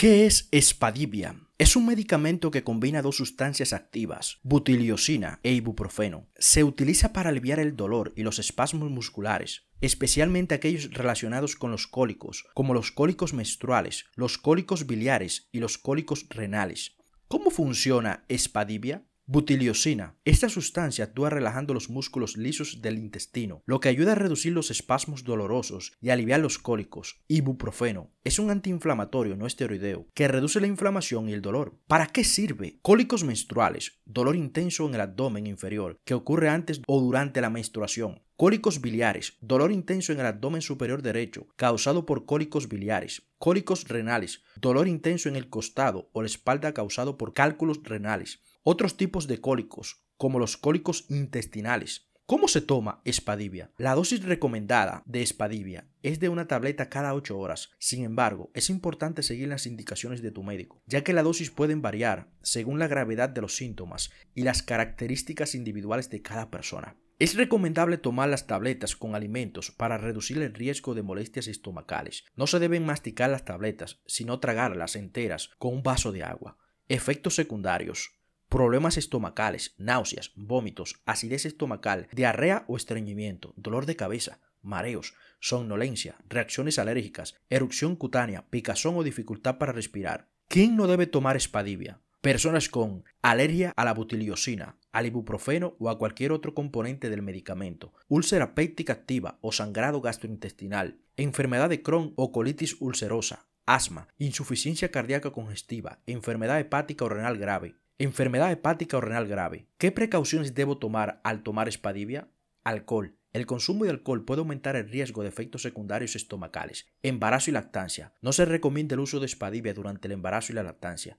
¿Qué es espadibia? Es un medicamento que combina dos sustancias activas, butiliosina e ibuprofeno. Se utiliza para aliviar el dolor y los espasmos musculares, especialmente aquellos relacionados con los cólicos, como los cólicos menstruales, los cólicos biliares y los cólicos renales. ¿Cómo funciona espadibia? Butiliosina. Esta sustancia actúa relajando los músculos lisos del intestino, lo que ayuda a reducir los espasmos dolorosos y aliviar los cólicos. Ibuprofeno es un antiinflamatorio no esteroideo que reduce la inflamación y el dolor. ¿Para qué sirve? Cólicos menstruales, dolor intenso en el abdomen inferior que ocurre antes o durante la menstruación, Cólicos biliares, dolor intenso en el abdomen superior derecho, causado por cólicos biliares. Cólicos renales, dolor intenso en el costado o la espalda causado por cálculos renales. Otros tipos de cólicos, como los cólicos intestinales. ¿Cómo se toma espadivia? La dosis recomendada de espadivia es de una tableta cada 8 horas. Sin embargo, es importante seguir las indicaciones de tu médico, ya que la dosis pueden variar según la gravedad de los síntomas y las características individuales de cada persona. Es recomendable tomar las tabletas con alimentos para reducir el riesgo de molestias estomacales. No se deben masticar las tabletas, sino tragarlas enteras con un vaso de agua. Efectos secundarios problemas estomacales, náuseas, vómitos, acidez estomacal, diarrea o estreñimiento, dolor de cabeza, mareos, somnolencia, reacciones alérgicas, erupción cutánea, picazón o dificultad para respirar. ¿Quién no debe tomar espadivia? Personas con alergia a la butiliosina, al ibuprofeno o a cualquier otro componente del medicamento, úlcera péptica activa o sangrado gastrointestinal, enfermedad de Crohn o colitis ulcerosa, asma, insuficiencia cardíaca congestiva, enfermedad hepática o renal grave, Enfermedad hepática o renal grave. ¿Qué precauciones debo tomar al tomar espadivia? Alcohol. El consumo de alcohol puede aumentar el riesgo de efectos secundarios estomacales, embarazo y lactancia. No se recomienda el uso de espadivia durante el embarazo y la lactancia.